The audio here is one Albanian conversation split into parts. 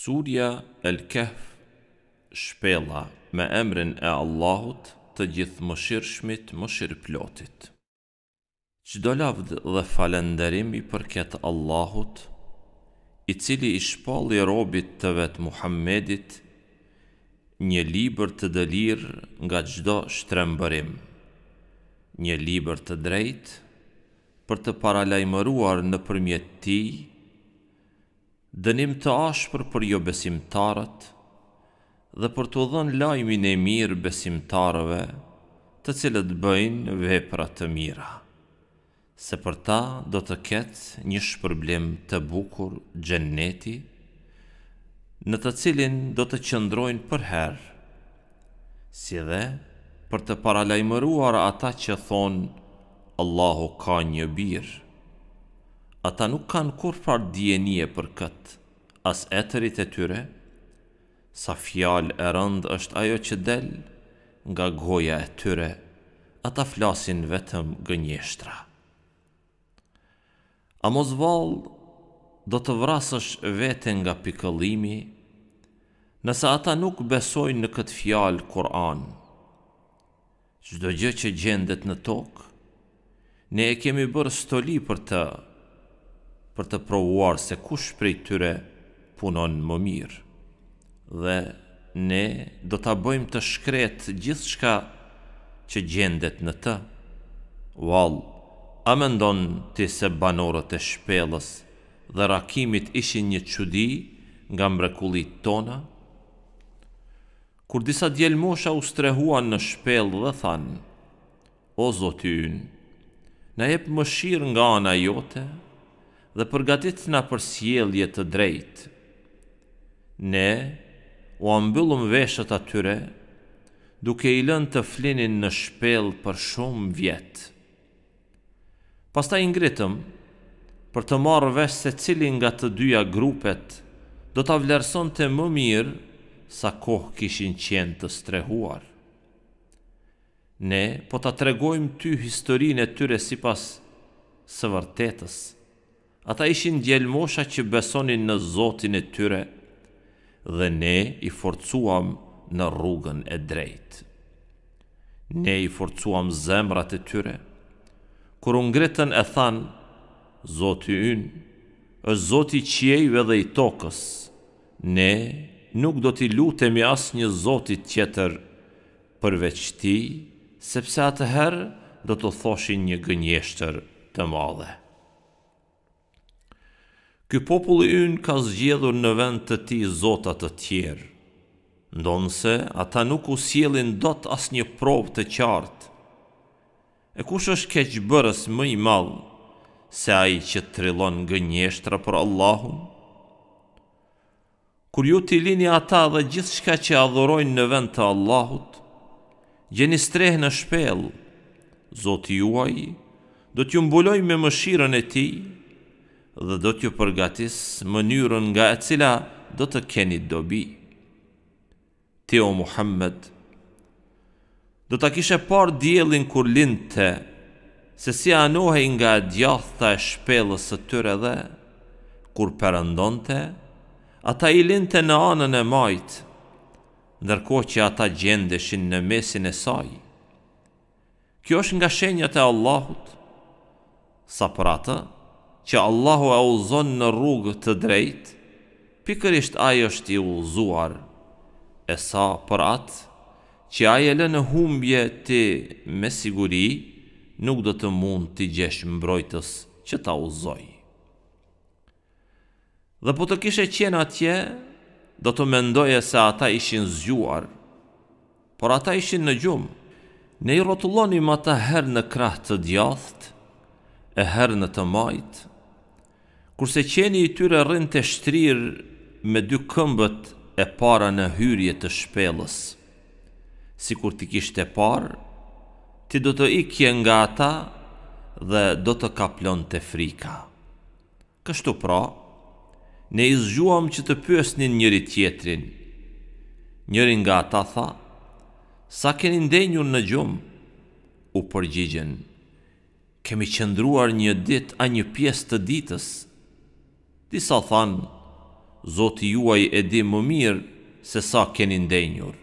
Surja El Kehf Shpela me emrin e Allahut të gjithë më shirëshmit më shirë plotit Qdo lavd dhe falenderimi për përket Allahut I cili i shpalli robit të vetë Muhammedit Një liber të dëlir nga gjdo shtrembërim Një liber të drejt për të paralajmëruar në përmjet tij dënim të ashpër për jo besimtarët dhe për të dhënë lajmin e mirë besimtarëve të cilët bëjnë vepra të mira se për ta do të ketë një shpërblim të bukur gjenneti në të cilin do të qëndrojnë për herë si dhe për të paralajmëruar ata që thonë Allahu ka një birë ata nuk kanë kur farë pra djenie për këtë, as etërit e tyre, sa fjal e rënd është ajo që del nga goja e tyre, ata flasin vetëm gënjeshtra. A mos valë, do të vrasësh veten nga pikëllimi, nëse ata nuk besojnë në këtë fjalë Kur'an. Çdo gjë që gjendet në tokë, ne e kemi bërë stoli për të, për të provuar se kush prej tyre punon më mirë. Dhe ne do të bëjmë të shkret gjithë shka që gjendet në të. Wall, a me ndonë ti se banorët e shpelës dhe rakimit ishin një qudi nga mbrekulit tona? Kur disa djelë mosha u strehuan në shpelë dhe thanë, o zotë yn, na jep më shirë nga ana jote, dhe përgatit nga për sielje të drejt. Ne, u ambyllum veshët atyre, duke i lën të flinin në shpel për shumë vjetë. Pasta ngritëm për të marrë vesh se cilin nga të dyja grupet, do të vlerëson të më mirë sa kohë kishin qenë të strehuar. Ne po të tregojmë ty historin e tyre si pas së vërtetës, ata ishin djelmosha që besonin në Zotin e tyre dhe ne i forcuam në rrugën e drejtë. Ne i forcuam zemrat e tyre, kur ngritën e than, Zoti ynë, është Zoti qiejve dhe i tokës, ne nuk do t'i lutemi as një Zotit tjetër përveç ti, sepse atëherë do të thoshin një gënjeshtër të madhe. Ky populli i ynë ka zgjedhur në vend të ti zotat të tjerë. Ndonëse, ata nuk u sielin dot as një provë të qartë. E kush është keqë bërës më i malë, se a i që trilon nga njështra për Allahun. Kur ju t'i lini ata dhe gjithë shka që adhorojnë në vend të Allahut, gjeni strehë në shpelë, zotë juaj, do t'ju mbuloj me mëshiren e ti, dhe dhe do t'ju përgatis mënyrën nga e cila do të keni dobi. Ti o Muhammed, do t'a kishe par djelin kur linte, se si anohej nga djatha e shpelës të tyre dhe, kur përëndonte, ata i linte në anën e majtë, ndërko që ata gjendeshin në mesin e saj. Kjo është nga shenjët e Allahut, sa për atë, që Allahu e uzon në rrugë të drejt, pikërisht ajo është i uzuar, e sa për atë, që ai e lë në humbje ti me siguri, nuk do të mund të gjesh mbrojtës që ta uzoj. Dhe po të kishe qenë atje, do të mendoje se ata ishin zgjuar, por ata ishin në gjumë. Ne i rotullonim ata herë në krahë të djathët, e herë në të majtë, kurse qeni i tyre rrën të shtrirë me dy këmbët e para në hyrje të shpelës. Si kur ti kishtë e parë, ti do të ikje nga ata dhe do të kaplon të frika. Kështu pra, ne izgjuam që të pyesnin njëri tjetrin. Njëri nga ata tha, sa keni ndenjur në gjumë, u përgjigjen, kemi qëndruar një dit a një pjesë të ditës, disa thanë, Zoti juaj e di më mirë se sa keni ndenjur.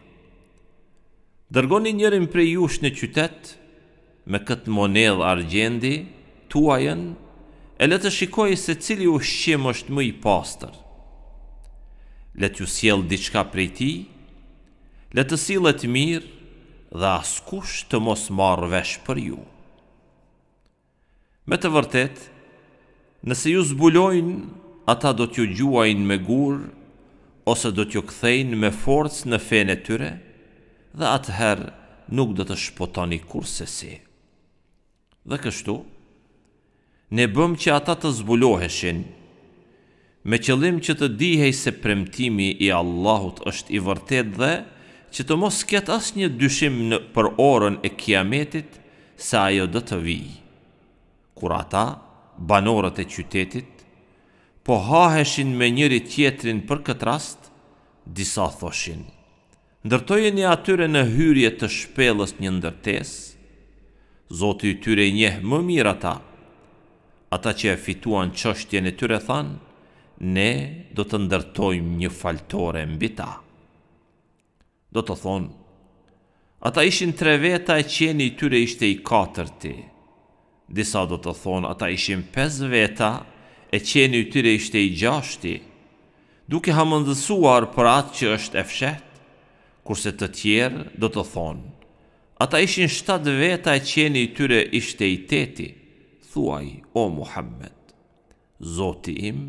Dërgoni njërin prej jush në qytet, me këtë monedh argjendi, tuajen, e le të shikoj se cili u është më i pastër. Le të ju siel diçka prej ti, le të silet mirë dhe askush të mos marrë vesh për ju. Me të vërtet, nëse ju zbulojnë ata do t'ju gjuajnë me gurë, ose do t'ju kthejnë me forcë në fene tyre, dhe atëherë nuk do të shpotoni kurse si. Dhe kështu, ne bëm që ata të zbuloheshin, me qëllim që të dihej se premtimi i Allahut është i vërtet dhe, që të mos ketë asë një dyshim në për orën e kiametit, sa ajo dhe të vijë. Kur ata, banorët e qytetit, po haheshin me njëri tjetrin për këtë rast, disa thoshin. Ndërtojën e atyre në hyrje të shpelës një ndërtes, zotë i tyre njehë më mirë ata, ata që e fituan qështjen e tyre thanë, ne do të ndërtojmë një faltore mbi ta. Do të thonë, Ata ishin tre veta e qeni i tyre ishte i katërti. Disa do të thonë, ata ishin pes veta e qeni i tyre ishte i gjashti, duke hamëndësuar për atë që është e fshet, kurse të tjerë do të thonë, ata ishin shtatë veta e qeni i tyre ishte i teti, thuaj, o Muhammed, zoti im,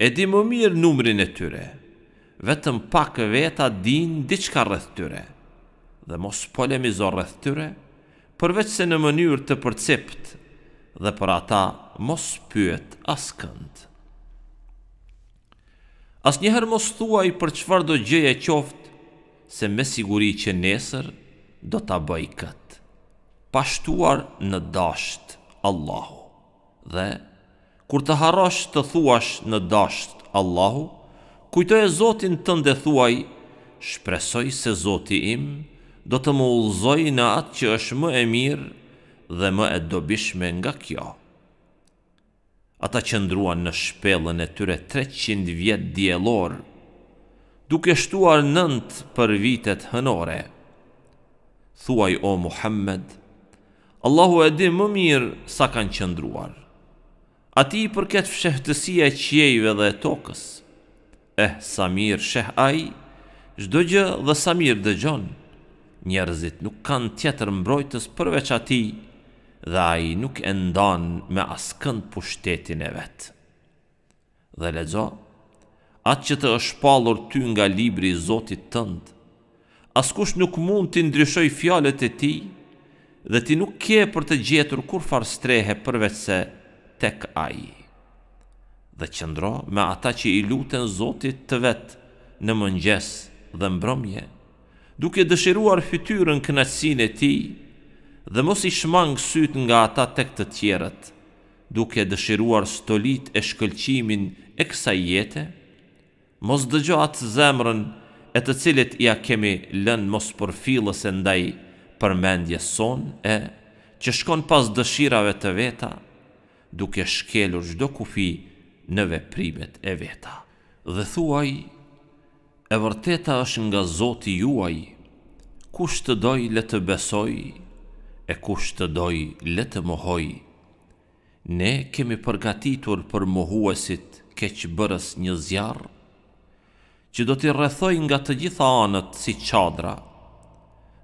e di më mirë numrin e tyre, vetëm pak veta din diçka rreth tyre, dhe mos polemizo rreth tyre, përveç se në mënyrë të përcept dhe për ata mos pyet askënd. As njëherë mos thuaj për qëfar do gjëje qoftë, se me siguri që nesër do të bëj këtë. Pashtuar në dasht Allahu dhe kur të harash të thuash në dasht Allahu, kujtoj e Zotin të ndethuaj, shpresoj se Zoti im do të më ullzoj në atë që është më e mirë dhe më e dobishme nga kjo. Ata qëndruan në shpelën e tyre 300 vjet djelor, duke shtuar nënt për vitet hënore. Thuaj o Muhammed, Allahu e di më mirë sa kanë qëndruar. A ti i përket fshehtësia e qjejve dhe e tokës. Eh, sa mirë sheh aj, shdo gjë dhe sa mirë dhe gjonë. Njerëzit nuk kanë tjetër mbrojtës përveç ati, dhe a i nuk e ndan me askën pushtetin e vetë. Dhe lezo, atë që të është palur ty nga libri i Zotit tëndë, askush nuk mund të ndryshoj fjalet e ti, dhe ti nuk kje për të gjetur kur farë strehe përveç se tek a i. Dhe qëndro me ata që i lutën Zotit të vetë në mëngjes dhe mbromje, duke dëshiruar fytyrën kënaqësinë e tij dhe mos i shmang syt nga ata tek të tjerët, duke dëshiruar stolit e shkëlqimin e kësaj jete, mos dëgjo atë zemrën e të cilët ja kemi lënë mos e ndaj përmendjes son e që shkon pas dëshirave të veta, duke shkelur çdo kufi në veprimet e veta. Dhe thuaj E vërteta është nga Zoti juaj. Kush të doj le të besojë, e kush të doj, le të mohoj. Ne kemi përgatitur për mohuesit keqë bërës një zjarë, që do t'i rrethoj nga të gjitha anët si qadra,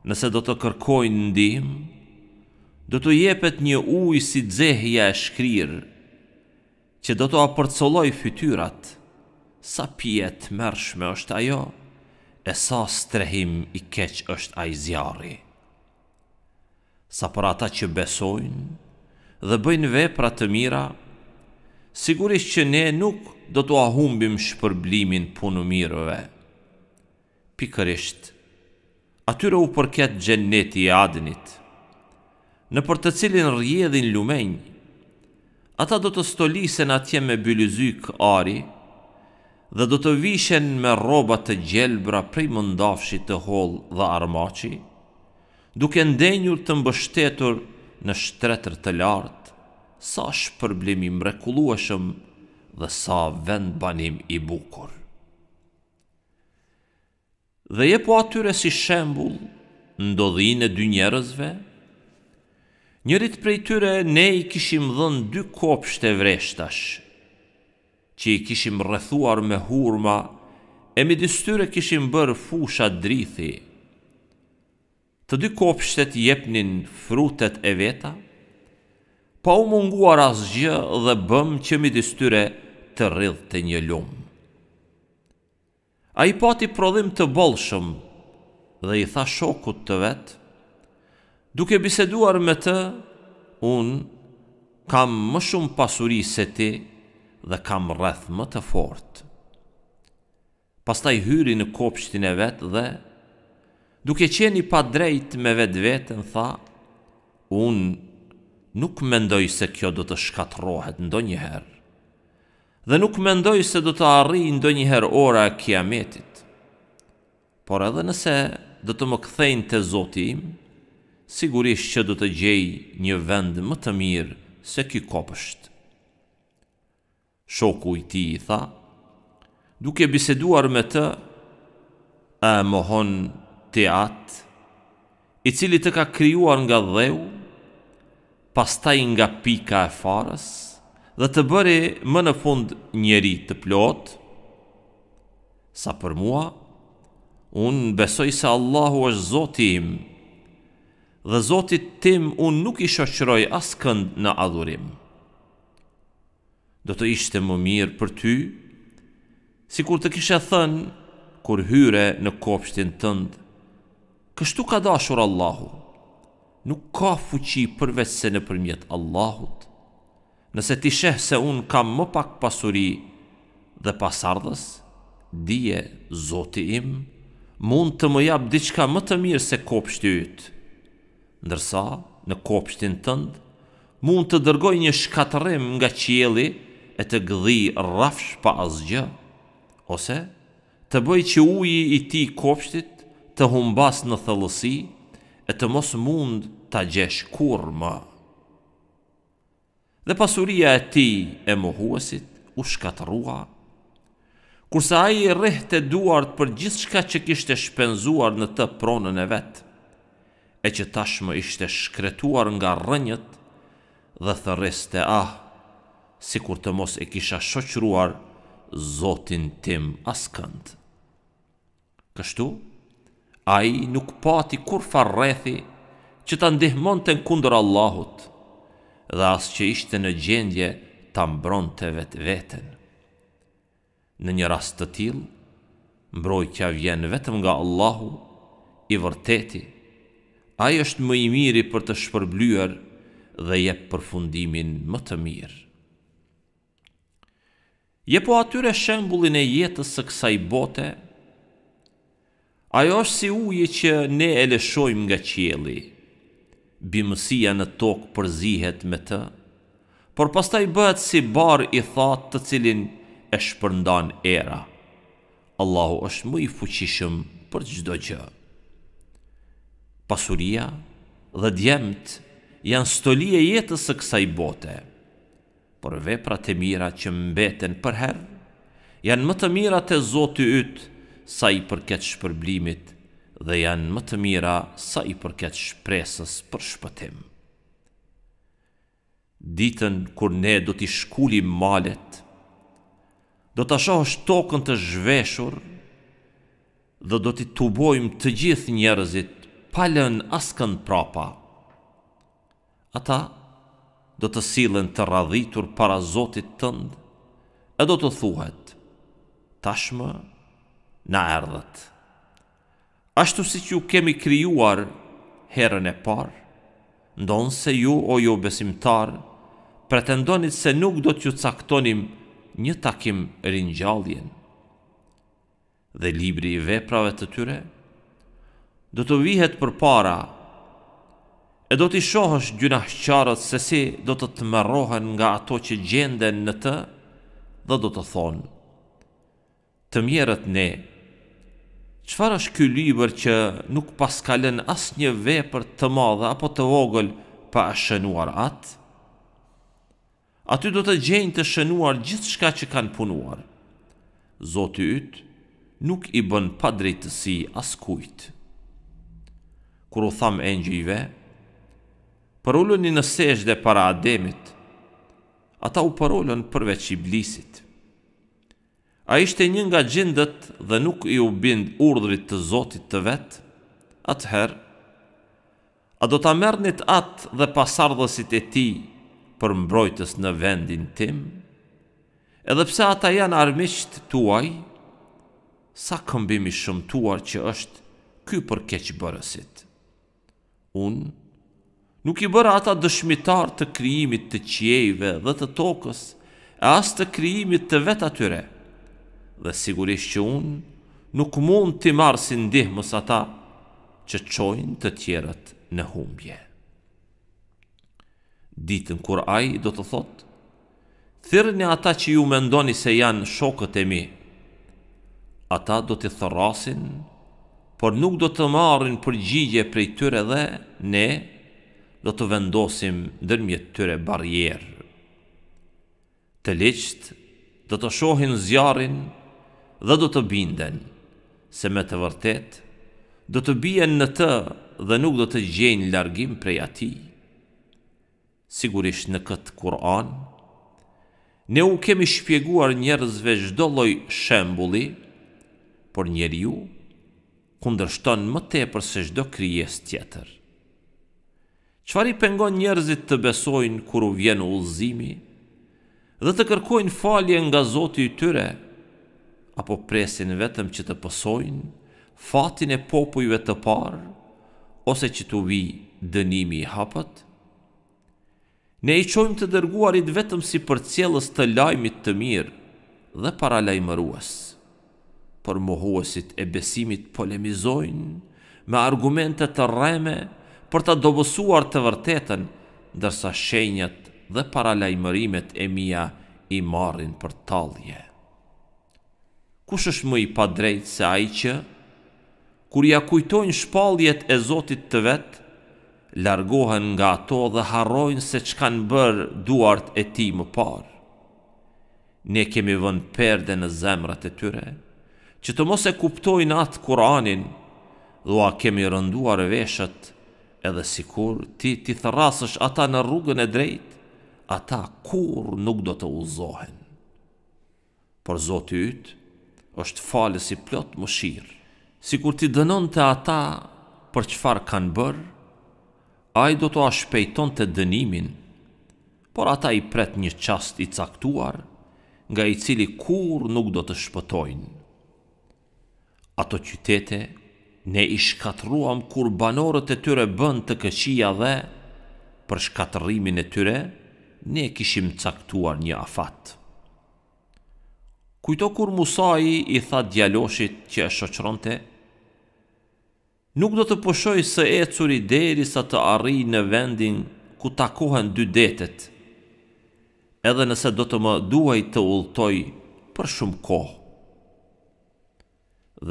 nëse do të kërkoj në ndihmë, do të jepet një ujë si dzehja e shkrirë, që do të apërcoloj fytyrat, sa pjetë mërshme është ajo, e sa strehim i keqë është ajzjarëi sa për ata që besojnë dhe bëjnë vepra të mira, sigurisht që ne nuk do të ahumbim shpërblimin punë mirëve. Pikërisht, atyre u përket gjenneti e adnit, në për të cilin rjedhin lumenjë, ata do të stolisen atje me bylyzyk ari dhe do të vishen me robat të gjelbra prej mëndafshit të hol dhe armaci, duke ndenjur të mbështetur në shtretër të lartë, sa shpërblim i mrekulueshëm dhe sa vend banim i bukur. Dhe je po atyre si shembul, ndodhin e dy njerëzve, njërit prej tyre ne i kishim dhën dy kopsht e vreshtash, që i kishim rrethuar me hurma, e mi dystyre kishim bërë fusha drithi, të dy kopshtet jepnin frutet e veta, pa u munguar asgjë dhe bëm që mi distyre të rrëdhë të një lumë. A i pati prodhim të bolshëm dhe i tha shokut të vetë, duke biseduar me të, unë kam më shumë pasuri se ti dhe kam rreth më të fortë. Pastaj hyri në kopshtin e vetë dhe, duke qeni pa drejt me vetë vetën, tha, unë nuk mendoj se kjo do të shkatrohet ndo njëherë, dhe nuk mendoj se do të arri ndo njëherë ora kiametit, por edhe nëse do të më kthejnë të zotim, sigurisht që do të gjej një vend më të mirë se kjo kopësht. Shoku i ti i tha, duke biseduar me të, e mohon ti atë, i cili të ka kryuar nga dheu, pastaj nga pika e farës, dhe të bëri më në fund njeri të plot, sa për mua, unë besoj se Allahu është zoti im, dhe zotit tim unë nuk i shoqëroj asë kënd në adhurim. Do të ishte më mirë për ty, si kur të kishe thënë, kur hyre në kopshtin tëndë, Kështu ka dashur Allahu. Nuk ka fuqi përveç se në përmjet Allahut. Nëse ti sheh se unë kam më pak pasuri dhe pasardhës, dije zoti im, mund të më jap diçka më të mirë se kopshti yt. Ndërsa në kopshtin tënd mund të dërgoj një shkatërrim nga qielli e të gëdhi rrafsh pa asgjë ose të bëj që uji i ti kopshtit të humbas në thellësi e të mos mund ta gjesh kurrë më. Dhe pasuria e tij e mohuesit u shkatërrua. Kurse ai e rrehte duart për gjithçka që kishte shpenzuar në të pronën e vet, e që tashmë ishte shkretuar nga rrënjët dhe thërreste ah, sikur të mos e kisha shoqëruar Zotin tim askënd. Kështu, A i nuk pati kur farrethi që të ndihmon të nkundër Allahut dhe asë që ishte në gjendje të mbron të vetë vetën. Në një rast të tilë, mbroj kja vjen vetëm nga Allahu i vërteti, a i është më i miri për të shpërblyer dhe je përfundimin më të mirë. Je po atyre shembulin e jetës së kësaj bote Ajo është si uje që ne e lëshojmë nga qieli. Bimësia në tokë përzihet me të, por pastaj bëhet si bar i thatë të cilin e shpërndan era. Allahu është më i fuqishëm për çdo gjë. Pasuria dhe djemt janë stoli e jetës së kësaj bote. Por veprat e mira që mbeten për herë janë më të mira te Zoti yt sa i përket shpërblimit dhe janë më të mira sa i përket shpresës për shpëtim. Ditën kur ne do t'i shkullim malet, do t'a shohësh tokën të zhveshur dhe do t'i tubojmë të gjithë njerëzit palën askën prapa. Ata do të silën të radhitur para Zotit tëndë e do të thuhet, tashmë, në erdhët. Ashtu si që kemi kryuar herën e parë, ndonë se ju o ju besimtar, pretendonit se nuk do të ju caktonim një takim rinjalljen. Dhe libri i veprave të tyre, do të vihet për para, e do të shohësh gjuna shqarët se si do të të mërohen nga ato që gjenden në të, dhe do të thonë, të mjerët ne, Qëfar është kjo liber që nuk paskalen as një vepër të madhe apo të vogël pa a shënuar atë? Aty do të gjenjë të shënuar gjithë shka që kanë punuar. Zotë ytë nuk i bën pa drejtësi as kujtë. Kër u thamë e njëjve, për ullën i nësejsh dhe para ademit, ata u për ullën përveq i blisitë. A ishte një nga gjindët dhe nuk i u bind urdrit të Zotit të vet? Atëherë, a do ta merrnit atë dhe pasardhësit e tij për mbrojtës në vendin tim? Edhe pse ata janë armiqt tuaj, sa këmbim i shëmtuar që është ky për keqë bërësit. Unë nuk i bëra ata dëshmitar të krijimit të qiejve dhe të tokës, e as të krijimit të vet atyre dhe sigurisht që unë nuk mund të marë si ndihmës ata që qojnë të tjerët në humbje. Ditën kur ai do të thotë, thirrni ata që ju mendoni se janë shokët e mi. Ata do të thërasin, por nuk do të marrin përgjigje prej tyre dhe ne do të vendosim ndërmjet tyre barjerë. Të leqtë, do të shohin zjarrin dhe do të binden, se me të vërtet, do të bjen në të dhe nuk do të gjenë largim prej ati. Sigurisht në këtë Kur'an, ne u kemi shpjeguar njerëzve loj shembuli, por njerë ju kundërshton më tepër për se zdo kryes tjetër. Qëfar i pengon njerëzit të besojnë kur u vjenë ullëzimi dhe të kërkojnë falje nga zotë i tyre, të apo presin vetëm që të pësojnë, fatin e popujve të parë, ose që të vi dënimi i hapët? Ne i qojmë të dërguarit vetëm si për cjeles të lajmit të mirë dhe para lajmëruas. Për mohuasit e besimit polemizojnë me argumente të rreme për të dobësuar të vërtetën, dërsa shenjat dhe para lajmërimet e mija i marrin për talje kush është më i pa drejtë se ai që kur ja kujtojnë shpalljet e Zotit të vet, largohen nga ato dhe harrojnë se që kanë bërë duart e ti më parë. Ne kemi vënë perde në zemrat e tyre, që të mos e kuptojnë atë Kur'anin, dhe a kemi rënduar veshët, edhe si kur ti ti thërasësh ata në rrugën e drejtë, ata kur nuk do të uzohen. Por Zotit, është falës i plot më shirë. Si kur ti dënon të ata për qëfar kanë bërë, a i do të ashpejton të dënimin, por ata i pret një qast i caktuar, nga i cili kur nuk do të shpëtojnë. Ato qytete, ne i shkatruam kur banorët e tyre bënd të këqia dhe, për shkatërimin e tyre, ne kishim caktuar një afatë. Kujto kur Musai i tha djaloshit që e shoqëronte, nuk do të pëshoj së e curi deri sa të arri në vendin ku takohen dy detet, edhe nëse do të më duaj të ulltoj për shumë kohë.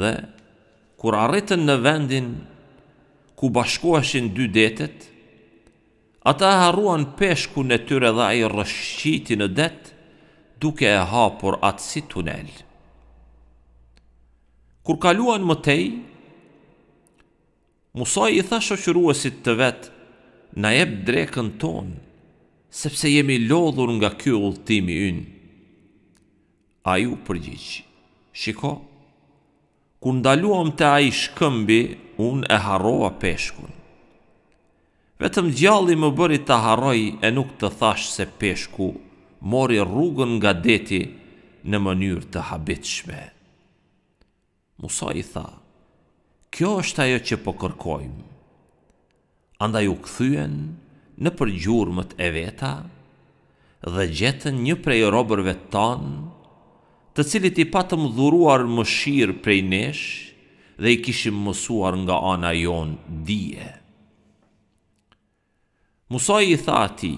Dhe, kur arritën në vendin ku bashkoheshin dy detet, ata harruan peshku në tyre dhe a i rëshqiti në detë, duke e hapur atë si tunel. Kur kaluan më tej, Musaj i tha shoqëruesit të vetë, na jep drekën tonë, sepse jemi lodhur nga kjo ullëtimi ynë. A ju përgjithë, shiko, kur ndaluam të a i shkëmbi, unë e harrova peshkun. Vetëm gjalli më bëri të harroj e nuk të thash se peshku mori rrugën nga deti në mënyrë të habitshme. Musa i tha, kjo është ajo që po kërkojmë. Anda ju këthyen në përgjurëmët e veta dhe gjetën një prej robërve tanë, të cilit i patëm dhuruar më shirë prej nesh dhe i kishim mësuar nga ana jon dije. Musa i tha atij,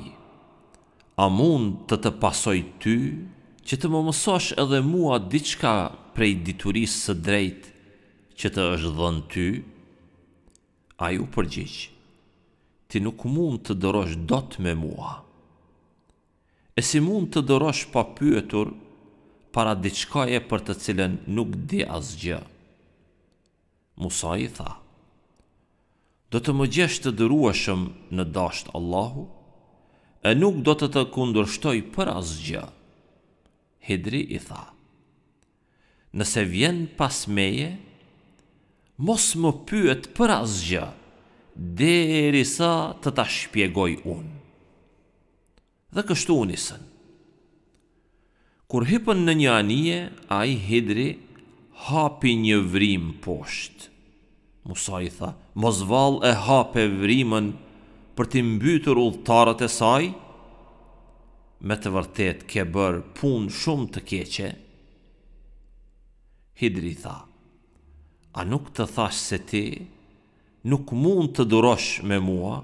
a mund të të pasoj ty, që të më mësosh edhe mua diçka prej diturisë së drejt që të është dhënë ty, a ju përgjigj: ti nuk mund të dërosh dot me mua, e si mund të dërosh pa pyetur para diçkaje për të cilën nuk di asgjë. Musa i tha, do të më gjesh të dërueshëm në dashtë Allahu, e nuk do të të kundërshtoj për asgjë. Hidri i tha, nëse vjen pas meje, mos më pyet për asgjë, deri sa të ta shpjegoj unë. Dhe kështu unisën. Kur hipën në një anije, a i Hidri hapi një vrim poshtë. Musa i tha, mos val e hape vrimën për të mbytur udhëtarët e saj, me të vërtet ke bërë pun shumë të keqe. Hidri tha, a nuk të thash se ti, nuk mund të durosh me mua,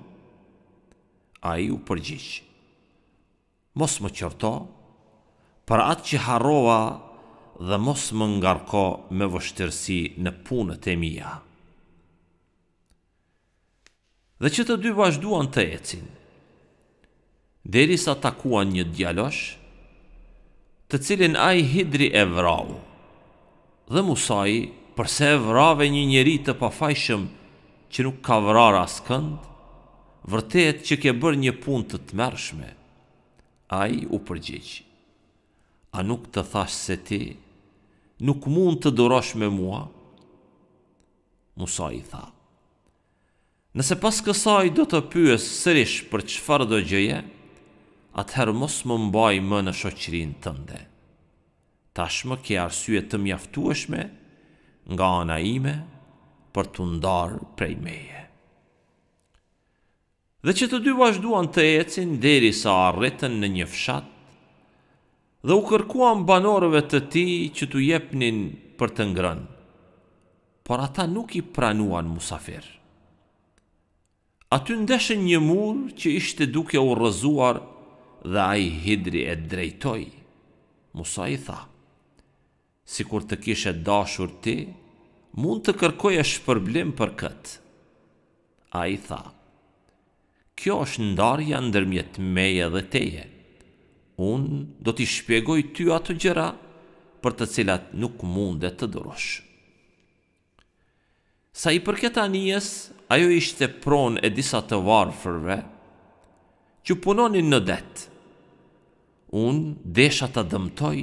a i u përgjishë. Mos më qërto, për atë që harroa dhe mos më ngarko me vështërsi në punët e mija dhe që të dy vazhduan të ecin. Deri sa takuan një djalosh, të cilin a i hidri e vrau, dhe musaj përse e vrave një njeri të pafajshëm që nuk ka vrara së kënd, vërtet që ke bërë një pun të të mërshme, a i u përgjeqi. A nuk të thash se ti, nuk mund të dorosh me mua, Musa i thaë. Nëse pas kësaj do të pyes sërish për qëfar do gjëje, atëherë mos më mbaj më në shoqërin tënde. Tashmë ke arsye të mjaftueshme nga ana ime për të ndarë prej meje. Dhe që të dy vazhduan të ecin deri sa arretën në një fshat, dhe u kërkuan banorëve të ti që të jepnin për të ngrënë, por ata nuk i pranuan musafirë aty ndeshe një mur që ishte duke u rëzuar dhe a i hidri e drejtoj. Musa i tha, si kur të kishe dashur ti, mund të kërkoj e shpërblim për këtë. A i tha, kjo është ndarja ndërmjet meje dhe teje, unë do t'i shpjegoj ty ato gjera për të cilat nuk mundet të dëroshë. Sa i përket anijes, ajo ishte pron e disa të varëfërve që punonin në detë. Unë desha të dëmtoj,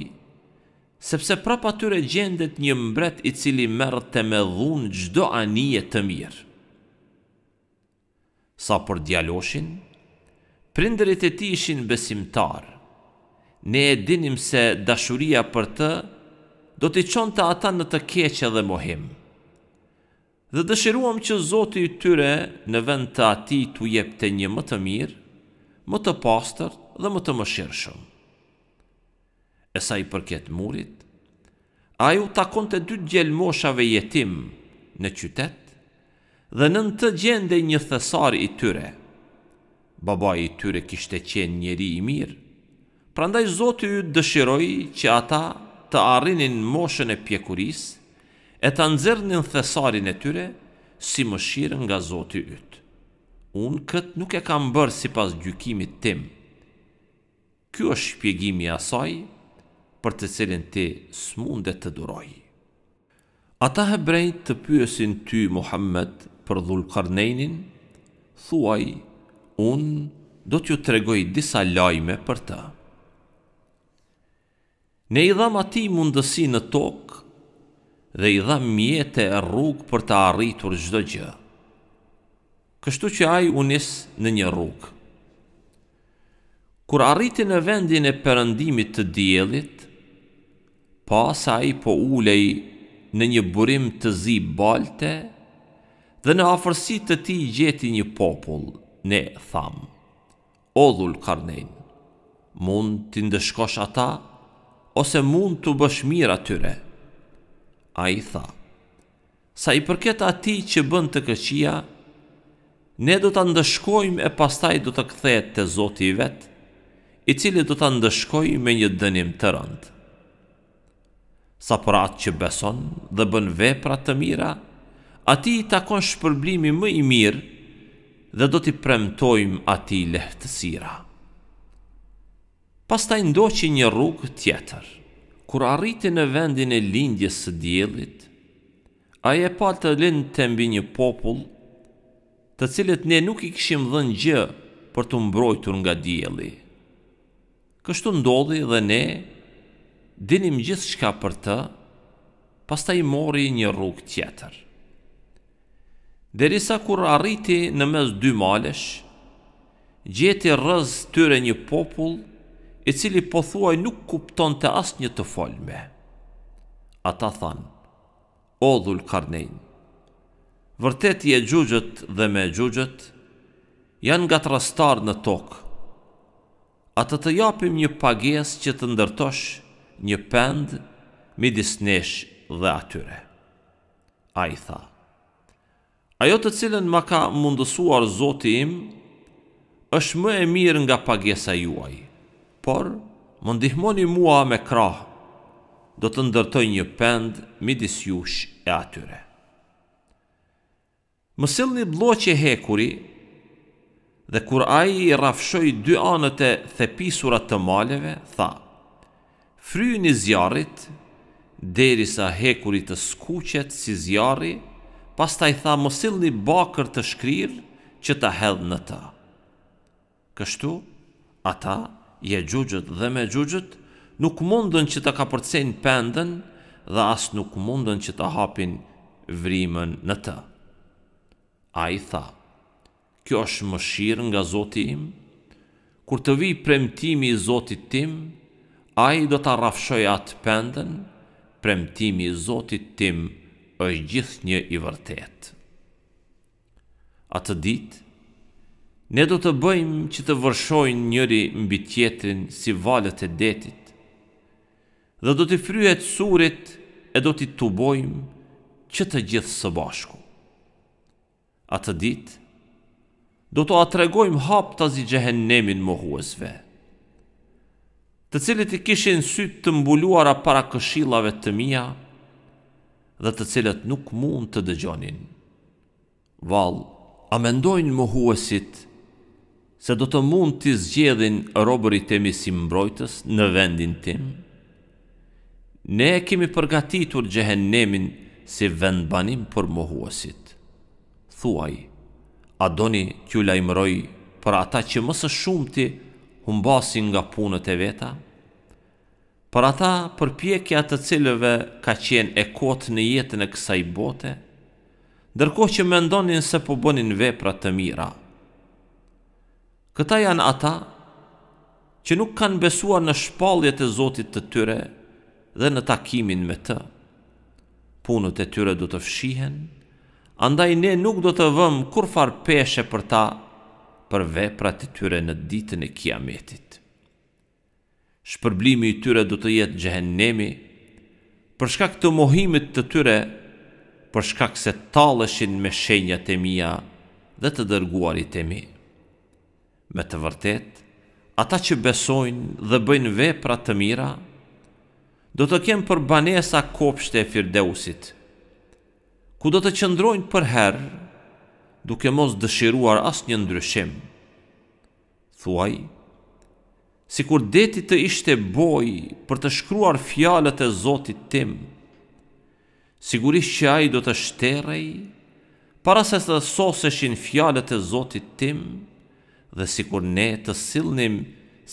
sepse prapë atyre gjendet një mbret i cili mërë të me dhunë gjdo anije të mirë. Sa për djaloshin, prinderit e ti ishin besimtar. Ne e dinim se dashuria për të do t'i qonë të ata në të keqe dhe mohimë dhe dëshiruam që Zoti i tyre në vend të ati të jep të një më të mirë, më të pastër dhe më të më shirëshëm. E sa i përket murit, a ju takon të dy gjelmoshave moshave jetim në qytet, dhe nën të gjende një thesari i tyre. Baba i tyre kishte qenë njeri i mirë, prandaj Zoti ju dëshiroj që ata të arrinin moshën e pjekurisë, e ta nxerrën thesarin e tyre si mëshirë nga Zoti i yt. Unë kët nuk e kam bër sipas gjykimit tim. Ky është shpjegimi i asaj për të cilën ti smundet të duroj. Ata hebrejt të pyesin ty Muhammed për Dhulqarnainin, thuaj, unë do t'ju tregoj disa lajme për ta. Ne i dham ati mundësi në tokë dhe i dha mjetë e rrugë për të arritur gjdo gjë. Kështu që ajë unisë në një rrugë. Kur arriti në vendin e përëndimit të djelit, pas a i po ulej në një burim të zi balte, dhe në afërsi të ti gjeti një popull, ne thamë, odhull dhull karnen, mund të ndëshkosh ata, ose mund të bëshmira tyre. A i tha, sa i përket ati që bënd të këqia, ne do të ndëshkojmë e pastaj do të këthejt të zoti i vetë, i cili do të ndëshkojmë me një dënim të rëndë. Sa për atë që beson dhe bën vepra të mira, ati i takon shpërblimi më i mirë dhe do t'i premtojmë ati lehtësira. Pastaj ndoqi një rrugë tjetër kur arriti në vendin e lindjes së djelit, a e pa të lindë të mbi një popull, të cilët ne nuk i këshim dhe në gjë për të mbrojtur nga djeli. Kështu ndodhi dhe ne, dinim gjithë shka për të, pas ta i mori një rrug tjetër. Derisa kur arriti në mes dy malesh, gjeti rëz tyre një popull, i cili po thuaj nuk kupton të asë një të folme. Ata thanë, o dhul karnejnë, vërteti e gjugjët dhe me gjugjët, janë nga të rastar në tokë. Ata të japim një pages që të ndërtosh një pend midis nesh dhe atyre. A i tha, ajo të cilën ma ka mundësuar zoti im, është më e mirë nga pagesa juajë. Por, më ndihmoni mua me krah, do të ndërtoj një pend midis jush e atyre. Mësill një blo hekuri, dhe kur aji i rafshoj dy anët e thepisurat të maleve, tha, fry një zjarit, deri sa hekuri të skuqet si zjari, pas ta i tha mësill një bakër të shkrir që ta hedhë në ta. Kështu, ata, je gjugjët dhe me gjugjët, nuk mundën që të kapërcen pëndën dhe asë nuk mundën që të hapin vrimën në të. A i tha, kjo është më shirë nga zoti im, kur të vi premtimi i zotit tim, a i do të rafshoj atë pëndën, premtimi i zotit tim është gjithë një i vërtetë. A të ditë, ne do të bëjmë që të vërshojnë njëri mbi tjetrin si valët e detit, dhe do të fryet surit e do të të bojmë që të gjithë së bashku. A të ditë, do të atregojmë hap të zi gjehenemin më huësve, të cilët i kishin sytë të mbuluara para këshilave të mija, dhe të cilët nuk mund të dëgjonin. Val, a mendojnë më huësit, se do të mund të zgjedhin robërit temi si mbrojtës në vendin tim? Ne kemi përgatitur gjehenemin si vend banim për mohuasit. Thuaj, a doni t'ju lajmëroj për ata që mësë shumë ti humbasin nga punët e veta? Për ata përpjekja të cilëve ka qenë e kotë në jetën e kësaj bote, dërko që me ndonin se po bonin vepra të mira – Këta janë ata që nuk kanë besuar në shpalljet e Zotit të tyre dhe në takimin me të. Punët e tyre do të fshihen, andaj ne nuk do të vëm kur far peshe për ta për veprat e tyre në ditën e kiametit. Shpërblimi i tyre do të jetë gjehenemi, për shkak të mohimit të tyre, për shkak se taleshin me shenjat e mia dhe të dërguarit e mija. Me të vërtet, ata që besojnë dhe bëjnë vepra të mira, do të kemë për banesa kopshte e firdeusit, ku do të qëndrojnë për herë, duke mos dëshiruar asë një ndryshim. Thuaj, si kur deti të ishte boj për të shkruar fjalët e Zotit tim, sigurisht që ai do të shterej, para se të soseshin fjalët e Zotit tim, dhe si kur ne të silnim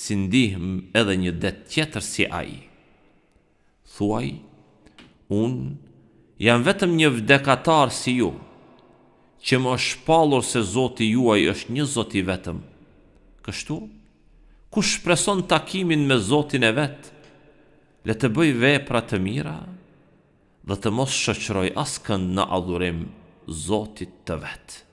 si ndihm edhe një det tjetër si aji. Thuaj, unë jam vetëm një vdekatar si ju, që më është palur se zoti juaj është një zoti vetëm. Kështu, ku shpreson takimin me zotin e vetë, le të bëj vepra të mira dhe të mos shëqëroj askën në adhurim zotit të vetë.